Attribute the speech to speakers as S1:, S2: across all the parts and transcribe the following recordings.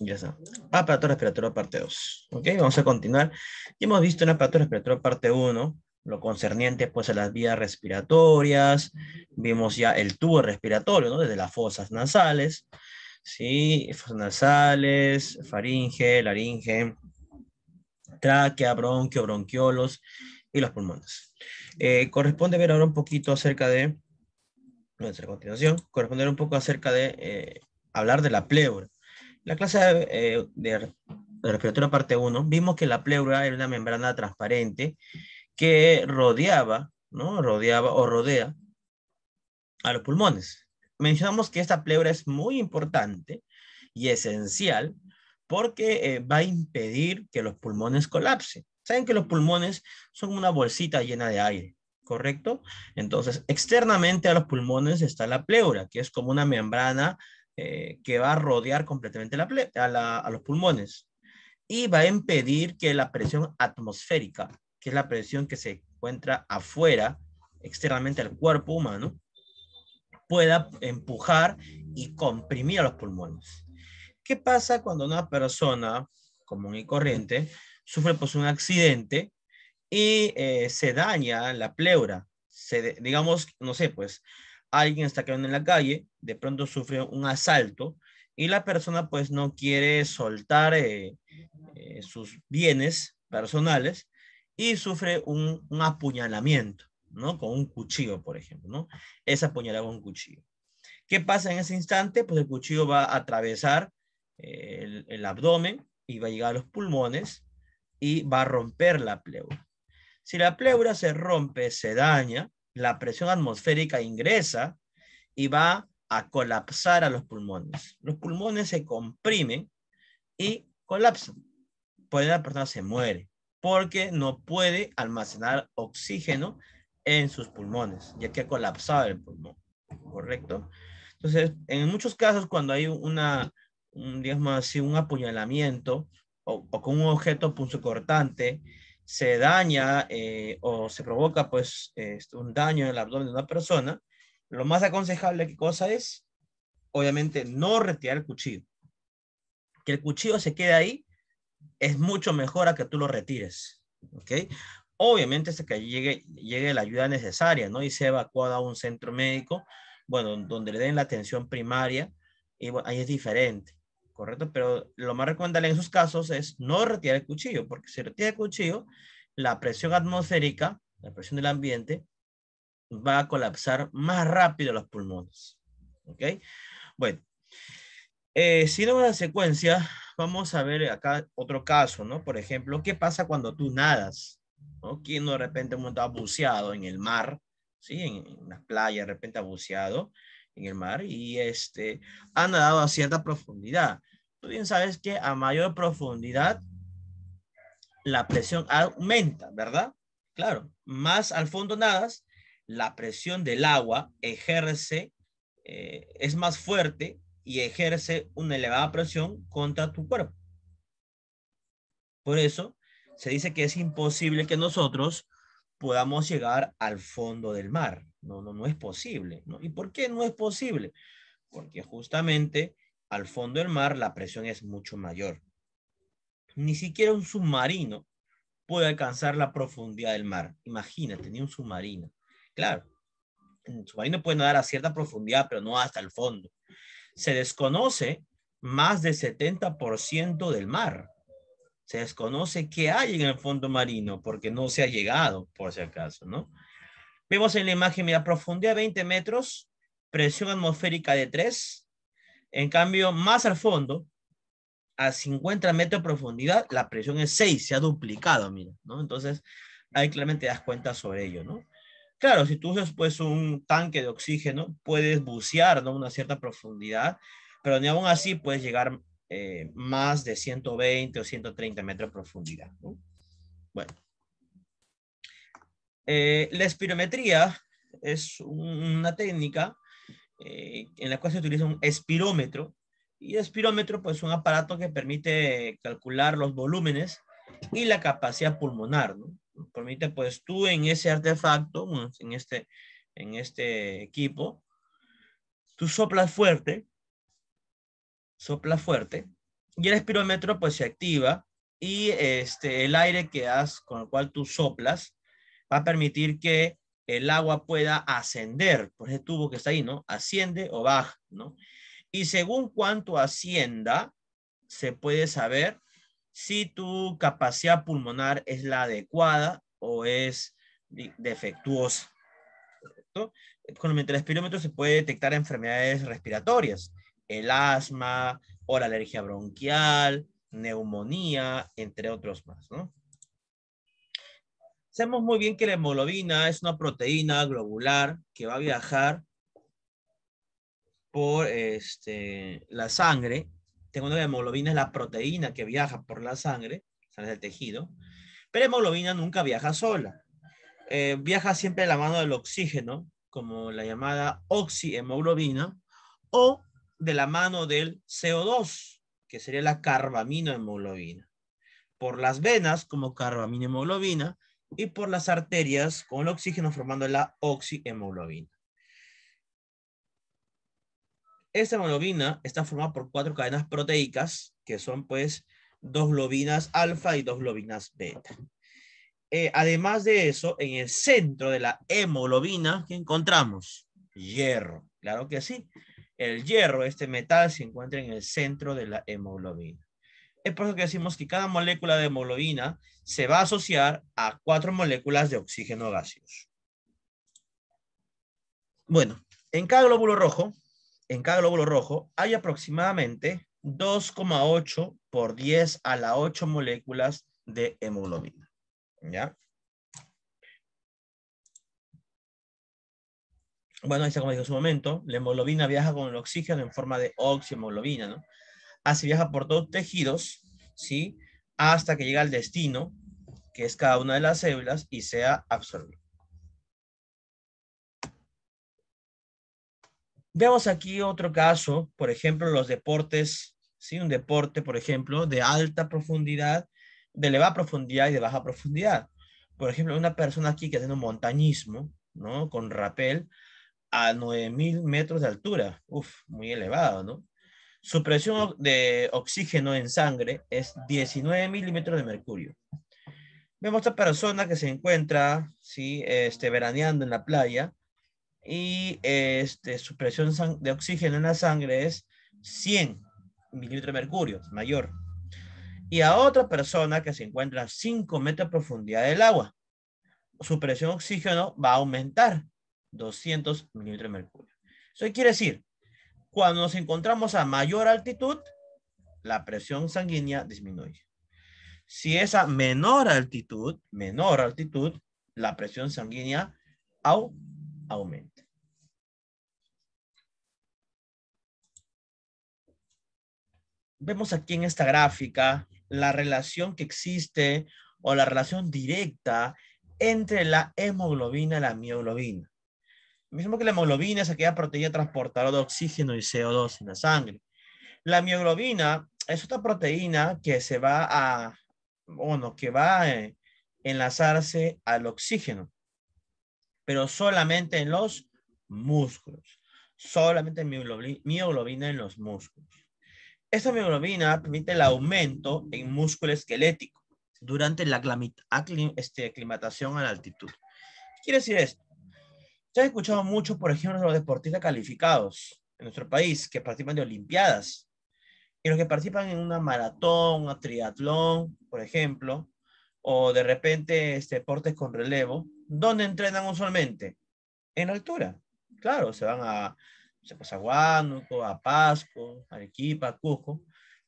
S1: Ya está. Aparato ah, respiratorio parte 2. Ok, vamos a continuar. Y hemos visto en aparato respiratorio parte 1 lo concerniente pues a las vías respiratorias, vimos ya el tubo respiratorio, ¿no? Desde las fosas nasales, ¿sí? Fosas nasales, faringe, laringe, tráquea, bronquio, bronquiolos y los pulmones. Eh, corresponde ver ahora un poquito acerca de, nuestra continuación, corresponde un poco acerca de eh, hablar de la pleura la clase de, eh, de, parte 1, vimos que la pleura era una membrana transparente que rodeaba, ¿no? Rodeaba o rodea a los pulmones. Mencionamos que esta pleura es muy importante y esencial porque eh, va a impedir que los pulmones colapsen. Saben que los pulmones son una bolsita llena de aire, ¿correcto? Entonces, externamente a los pulmones está la pleura, que es como una membrana eh, que va a rodear completamente la a, los pulmones y va a impedir que la presión atmosférica, que es la presión que se encuentra afuera, externamente al cuerpo humano, pueda empujar y comprimir a los pulmones. ¿Qué pasa cuando una persona común y corriente sufre pues, un accidente y eh, se daña la pleura? Se, digamos, no sé, pues alguien está quedando en la calle, de pronto sufre un asalto y la persona pues no quiere soltar eh, eh, sus bienes personales y sufre un, apuñalamiento, ¿no? Con un cuchillo, por ejemplo, ¿no? Es apuñalado con un cuchillo. ¿Qué pasa en ese instante? Pues el cuchillo va a atravesar eh, el, el, abdomen y va a llegar a los pulmones y va a romper la pleura. Si la pleura se rompe, se daña, la presión atmosférica ingresa y va a colapsar a los pulmones. Los pulmones se comprimen y colapsan. Puede la persona se muere porque no puede almacenar oxígeno en sus pulmones, ya que ha colapsado el pulmón, ¿correcto? Entonces, en muchos casos cuando hay una, un, digamos así, un apuñalamiento o, con un objeto punzocortante, se daña eh, o se provoca pues eh, un daño en el abdomen de una persona, lo más aconsejable que cosa es, obviamente, no retirar el cuchillo. Que el cuchillo se quede ahí es mucho mejor a que tú lo retires. ¿Ok? Obviamente hasta que llegue, llegue la ayuda necesaria, ¿no? Y sea evacuado a un centro médico, bueno, donde le den la atención primaria, y ahí es diferente, ¿correcto? Pero lo más recomendable en esos casos es no retirar el cuchillo, porque si retira el cuchillo, la presión atmosférica, la presión del ambiente, va a colapsar más rápido los pulmones. ¿Ok? Bueno, eh, si no la secuencia, vamos a ver acá otro caso, ¿no? Por ejemplo, ¿qué pasa cuando tú nadas? ¿no? ¿Quién de repente ha buceado en el mar? ¿Sí? En, en las playas, de repente ha buceado en el mar y este, ha nadado a cierta profundidad. Tú bien sabes que a mayor profundidad la presión aumenta, ¿verdad? Claro, más al fondo nadas, la presión del agua ejerce, eh, es más fuerte y ejerce una elevada presión contra tu cuerpo. Por eso se dice que es imposible que nosotros podamos llegar al fondo del mar. No, no, no es posible. ¿Y por qué no es posible? Porque justamente al fondo del mar la presión es mucho mayor. Ni siquiera un submarino puede alcanzar la profundidad del mar. Imagínate, ni un submarino. Claro, Su submarino puede nadar a cierta profundidad, pero no hasta el fondo. Se desconoce más del 70% del mar. Se desconoce qué hay en el fondo marino, porque no se ha llegado, por si acaso, ¿no? Vemos en la imagen, mira, profundidad 20 metros, presión atmosférica de 3. En cambio, más al fondo, a 50 metros de profundidad, la presión es 6, se ha duplicado, mira, ¿no? Entonces, ahí claramente das cuenta sobre ello, ¿no? Claro, si tú usas pues un tanque de oxígeno, puedes bucear ¿no? una cierta profundidad, pero ni aún así puedes llegar eh, más de 120 o 130 metros de profundidad. Bueno. Eh, la espirometría es una técnica eh, en la cual se utiliza un espirómetro. Y el espirómetro, pues, es un aparato que permite calcular los volúmenes y la capacidad pulmonar. ¿no? permite pues tú en ese artefacto, en este, en este equipo, tú soplas fuerte, soplas fuerte, y el espirómetro pues se activa y este, el aire que has, con el cual tú soplas va a permitir que el agua pueda ascender por ese tubo que está ahí, ¿no? Asciende o baja, ¿no? Y según cuánto ascienda, se puede saber si tu capacidad pulmonar es la adecuada o es defectuosa. Con el espirómetro se puede detectar enfermedades respiratorias, el asma o la alergia bronquial, neumonía, entre otros más. Sabemos muy bien que la hemoglobina es una proteína globular que va a viajar por este, la sangre tengo una hemoglobina es la proteína que viaja por la sangre, sale del tejido, pero hemoglobina nunca viaja sola. Eh, viaja siempre de la mano del oxígeno, como la llamada oxihemoglobina, o de la mano del CO2, que sería la carbaminohemoglobina. Por las venas como carbaminohemoglobina y por las arterias con el oxígeno formando la oxihemoglobina. Esta hemoglobina está formada por cuatro cadenas proteicas, que son pues dos globinas alfa y dos globinas beta. Eh, además de eso, en el centro de la hemoglobina, ¿qué encontramos? Hierro. Claro que sí. El hierro, este metal, se encuentra en el centro de la hemoglobina. Es por eso que decimos que cada molécula de hemoglobina se va a asociar a cuatro moléculas de oxígeno gaseoso. Bueno, en cada glóbulo rojo en cada glóbulo rojo hay aproximadamente 2,8 por 10 a la 8 moléculas de hemoglobina. ¿Ya? Bueno, ahí está como en su momento, la hemoglobina viaja con el oxígeno en forma de oxihemoglobina, ¿no? Así viaja por todos los tejidos, ¿sí? Hasta que llega al destino, que es cada una de las células, y sea absorbida. Vemos aquí otro caso, por ejemplo, los deportes, ¿sí? un deporte, por ejemplo, de alta profundidad, de elevada profundidad y de baja profundidad. Por ejemplo, una persona aquí que hace un montañismo, ¿no? Con rapel a 9000 metros de altura. Uf, muy elevado, ¿no? Su presión de oxígeno en sangre es 19 milímetros de mercurio. Vemos a esta persona que se encuentra, ¿sí? Este, veraneando en la playa y este, su presión de oxígeno en la sangre es 100 mililitros de mercurio, mayor. Y a otra persona que se encuentra a 5 metros de profundidad del agua, su presión de oxígeno va a aumentar 200 mililitros de mercurio. Eso quiere decir, cuando nos encontramos a mayor altitud, la presión sanguínea disminuye. Si es a menor altitud, menor altitud, la presión sanguínea aumenta. vemos aquí en esta gráfica la relación que existe o la relación directa entre la hemoglobina y la mioglobina. Mismo que la hemoglobina es aquella proteína transportadora de oxígeno y CO2 en la sangre. La mioglobina es otra proteína que se va a, bueno, que va a eh, enlazarse al oxígeno, pero solamente en los músculos, solamente mioglobina en los músculos. Esta mioglobina permite el aumento en músculo esquelético durante la este, aclimatación a la altitud. ¿Qué quiere decir esto? Se he escuchado mucho, por ejemplo, de los deportistas calificados en nuestro país que participan de Olimpiadas y los que participan en una maratón, un triatlón, por ejemplo, o de repente este, deportes con relevo, ¿dónde entrenan usualmente? En altura. Claro, se van a se pasa a Huánuco, a Pasco, Arequipa, Cusco,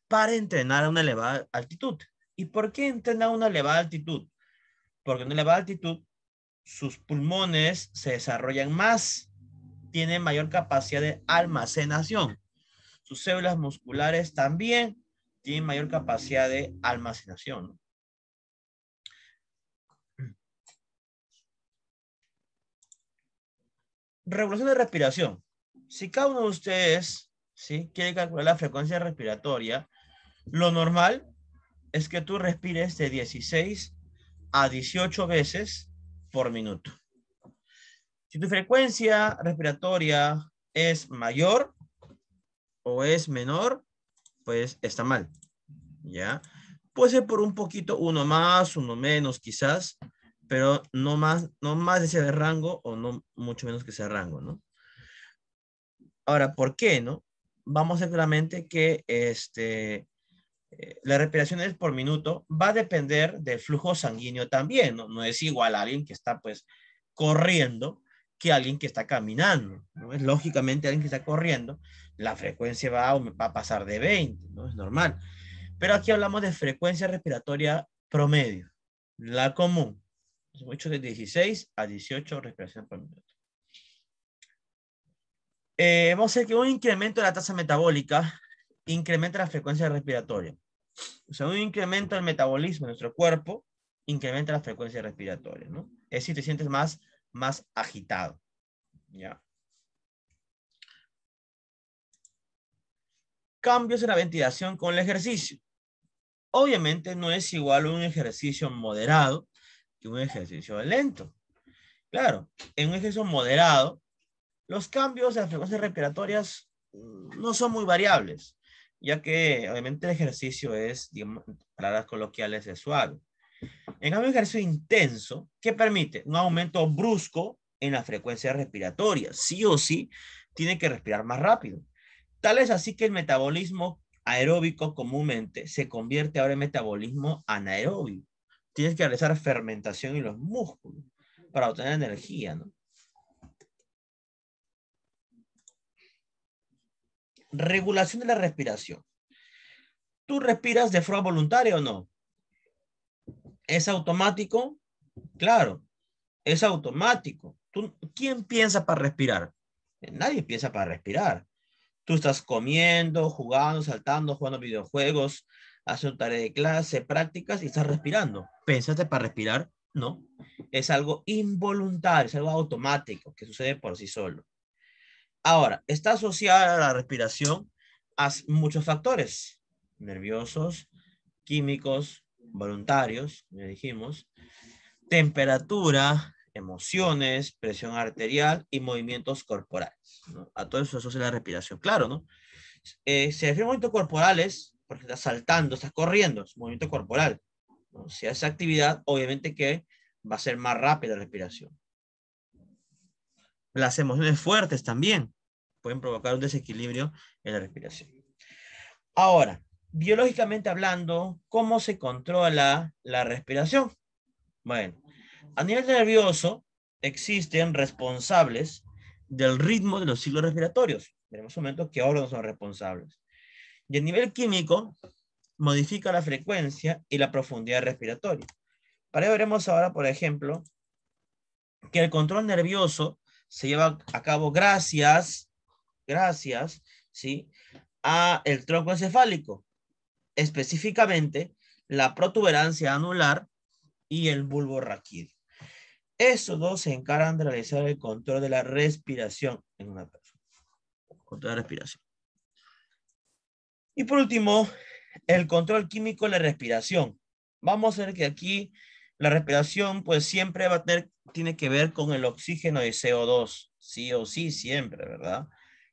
S1: para entrenar a una elevada altitud. ¿Y por qué entrenar a una elevada altitud? Porque en una elevada altitud sus pulmones se desarrollan más, tienen mayor capacidad de almacenación. Sus células musculares también tienen mayor capacidad de almacenación. Regulación de respiración si cada uno de ustedes ¿sí? quiere calcular la frecuencia respiratoria, lo normal es que tú respires de 16 a 18 veces por minuto. Si tu frecuencia respiratoria es mayor o es menor, pues está mal. ¿Ya? Puede ser por un poquito, uno más, uno menos quizás, pero no más, no más de ese rango o no mucho menos que ese rango, ¿no? Ahora, ¿por qué, no? Vamos a tener en que este, eh, respiración respiraciones por minuto va a depender del flujo sanguíneo también, ¿no? es igual a alguien que está, pues, corriendo que alguien que está caminando, lógicamente alguien que está corriendo, la frecuencia va, a pasar de 20, ¿no? Es normal. Pero aquí hablamos de frecuencia respiratoria promedio, la común, Mucho de 16 a 18 respiraciones por minuto eh, vamos a ver que un incremento de la tasa metabólica incrementa la frecuencia respiratoria. O sea, un incremento del metabolismo de nuestro cuerpo incrementa la frecuencia respiratoria, ¿no? Es si te sientes más, más agitado. ¿Ya? Cambios en la ventilación con el ejercicio. Obviamente no es igual un ejercicio moderado que un ejercicio lento. Claro, en un ejercicio moderado los cambios de las frecuencias respiratorias mm, no son muy variables, ya que obviamente el ejercicio es, digamos, palabras coloquiales, es suave. En cambio, el ejercicio intenso, que permite un aumento brusco en la frecuencia respiratoria. Sí o sí, tiene que respirar más rápido. Tal es así que el metabolismo aeróbico comúnmente se convierte ahora en metabolismo anaeróbico. Tienes que realizar fermentación en los músculos para obtener energía, ¿no? regulación de la respiración. ¿Tú respiras de forma voluntaria o no? ¿Es automático? Claro, es automático. ¿Quién piensa para respirar? Nadie piensa para respirar. Tú estás comiendo, jugando, saltando, jugando videojuegos, haciendo tareas de clase, prácticas y estás respirando. ¿Pensaste para respirar? No. Es algo involuntario, es algo automático que sucede por sí solo. Ahora, está asociada a la respiración a muchos factores, nerviosos, químicos, voluntarios, ya dijimos, temperatura, emociones, presión arterial y movimientos corporales. A todo eso se asocia la respiración, claro, ¿no? Eh, se refiere a movimientos corporales porque estás saltando, estás corriendo, es movimiento corporal. Si haces actividad, obviamente que va a ser más rápida la respiración. Las emociones fuertes también, pueden provocar un desequilibrio en la respiración. Ahora, biológicamente hablando, ¿cómo se controla la respiración? Bueno, a nivel nervioso existen responsables del ritmo de los ciclos respiratorios. Veremos un momento qué órganos son responsables. Y a nivel químico, modifica la frecuencia y la profundidad respiratoria. Para ello veremos ahora, por ejemplo, que el control nervioso se lleva a cabo gracias gracias, ¿sí? A el tronco encefálico, específicamente la protuberancia anular y el bulbo raquídeo. Esos dos se encargan de realizar el control de la respiración en una persona. Control de la respiración. Y por último, el control químico de la respiración. Vamos a ver que aquí la respiración pues siempre va a tener, tiene que ver con el oxígeno y CO2, sí o sí, siempre, ¿verdad?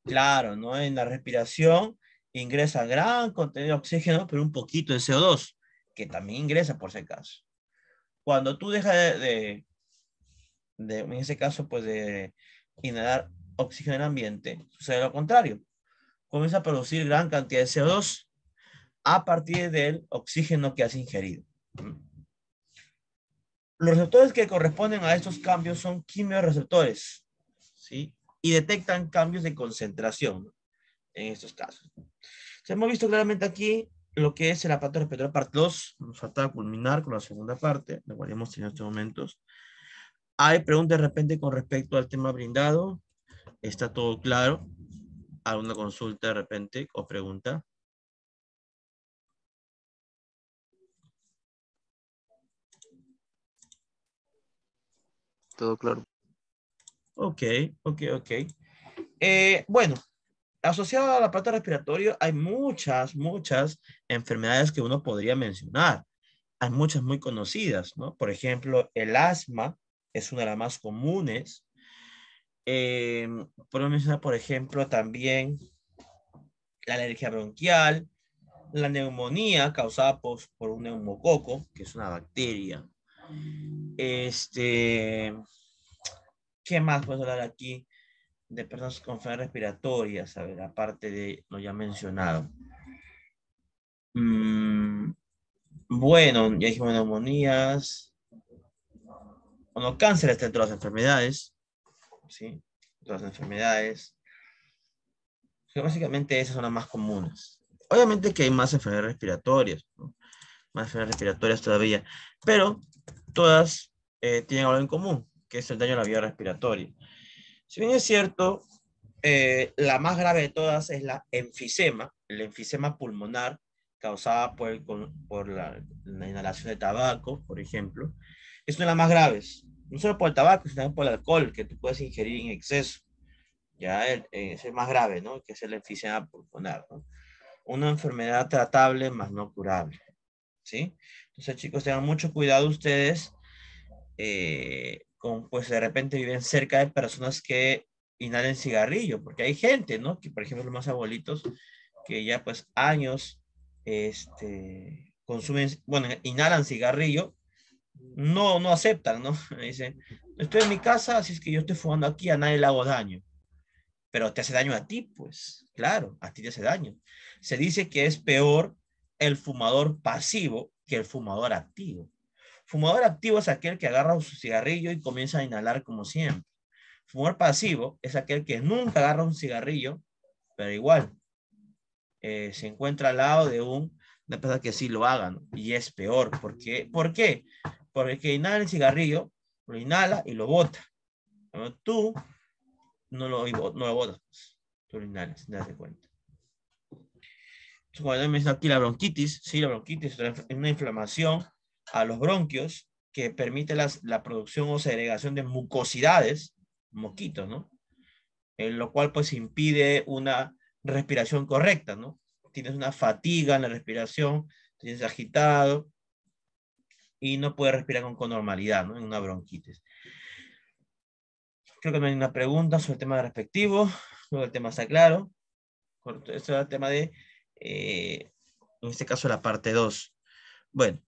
S1: Claro, ¿no? En la respiración ingresa gran contenido de oxígeno, pero un poquito de CO2, que también ingresa por ese caso. Cuando tú dejas de, en ese caso, pues de inhalar oxígeno en el ambiente, sucede lo contrario. Comienza a producir gran cantidad de CO2 a partir del oxígeno que has ingerido. Los receptores que corresponden a estos cambios son quimioreceptores, ¿sí? y detectan cambios de concentración en estos casos. hemos visto claramente aquí lo que es el aparato respiratorio parte 2. Nos falta culminar con la segunda parte, la cual hemos tenido en estos momentos. Hay preguntas de repente con respecto al tema brindado. Está todo claro. ¿Alguna consulta de repente o pregunta? Todo claro. Ok, ok, ok. Eh, bueno, asociado a la aparato respiratorio hay muchas, muchas enfermedades que uno podría mencionar. Hay muchas muy conocidas, ¿no? Por ejemplo, el asma es una de las más comunes. Eh, puedo mencionar, por ejemplo, también la alergia bronquial, la neumonía causada por un neumococo, que es una bacteria. Este, ¿Qué más puedes hablar aquí de personas con enfermedades respiratorias? A ver, aparte de lo ya mencionado. Mm, bueno, ya dijimos neumonías. Bueno, cáncer está entre las enfermedades. ¿Sí? Todas las enfermedades. Que básicamente esas son las más comunes. Obviamente que hay más enfermedades respiratorias. Más enfermedades respiratorias todavía. Pero todas eh, tienen algo en común que es el daño a la vía respiratoria. Si bien es cierto, eh, la más grave de todas es la enfisema, el enfisema pulmonar causada por, por la, inhalación de tabaco, por ejemplo, es una de las más graves. No solo por el tabaco, sino por el alcohol que tú puedes ingerir en exceso. Ya eh, es más grave, ¿no? Que es el enfisema pulmonar. Una enfermedad tratable, más no curable. ¿Sí? Entonces, chicos, tengan mucho cuidado ustedes. Eh, pues de repente viven cerca de personas que inhalen cigarrillo, porque hay gente, ¿no? Que por ejemplo los más abuelitos, que ya pues años, este, consumen, bueno, inhalan cigarrillo, no, no aceptan, ¿no? Dicen, estoy en mi casa, así es que yo estoy fumando aquí, a nadie le hago daño. Pero te hace daño a ti, pues, claro, a ti te hace daño. Se dice que es peor el fumador pasivo que el fumador activo. Fumador activo es aquel que agarra su cigarrillo y comienza a inhalar como siempre. Fumador pasivo es aquel que nunca agarra un cigarrillo, pero igual eh, se encuentra al lado de un, de persona que sí lo hagan, y es peor. Porque, ¿Por qué? Porque el que inhala el cigarrillo, lo inhala y lo bota. tú no lo, no lo botas, pues, tú lo inhalas, te das cuenta. cuando me aquí la bronquitis, sí, la bronquitis es una inflamación a los bronquios, que permite la producción o segregación de mucosidades, mosquitos, ¿no? En eh, lo cual pues impide una respiración correcta, ¿no? Tienes una fatiga en la respiración, tienes agitado y no puedes respirar con, normalidad, ¿no? En una bronquitis. Creo que no hay una pregunta sobre el tema respectivo, creo el tema está claro. esto es este el tema de, eh, en este caso, la parte 2. Bueno,